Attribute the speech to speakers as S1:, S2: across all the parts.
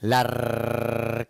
S1: La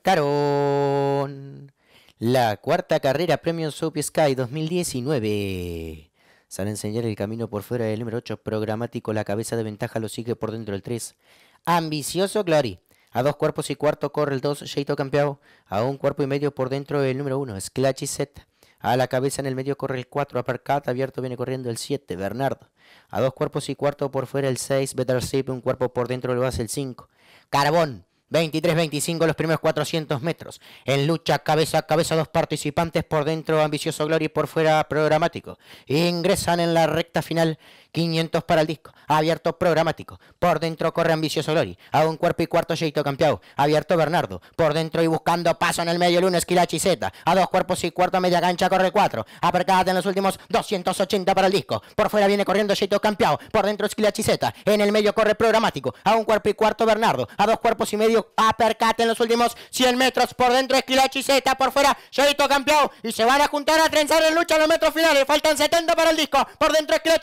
S1: cuarta carrera Premium Soap Sky 2019. Sale a enseñar el camino por fuera del número 8. Programático, la cabeza de ventaja lo sigue por dentro del 3. Ambicioso, Glory. A dos cuerpos y cuarto corre el 2, Shaito Campeao. A un cuerpo y medio por dentro del número 1, Sclatch y Set. A la cabeza en el medio corre el 4, Apercat Abierto viene corriendo el 7, Bernardo. A dos cuerpos y cuarto por fuera el 6, Better Sip. Un cuerpo por dentro lo hace el 5. Carbón. 23-25 los primeros 400 metros. En lucha cabeza a cabeza dos participantes por dentro ambicioso Glory por fuera programático. Ingresan en la recta final 500 para el disco, abierto programático, por dentro corre ambicioso Lori, a un cuerpo y cuarto Jeito campeado abierto Bernardo, por dentro y buscando paso en el medio el esquila Z, a dos cuerpos y cuarto media cancha corre 4, Apercate en los últimos 280 para el disco, por fuera viene corriendo Jeito Campeao. por dentro esquila Z, en el
S2: medio corre programático, a un cuerpo y cuarto Bernardo, a dos cuerpos y medio apercate en los últimos 100 metros, por dentro esquila Z, por fuera Jeito campeado y se van a juntar a trenzar en lucha en los metros finales, faltan 70 para el disco, por dentro esquila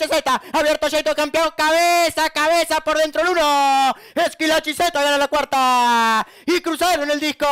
S2: Abierto Sheito campeón. Cabeza, cabeza por dentro el uno. Esquilachi gana la cuarta. Y cruzaron el disco.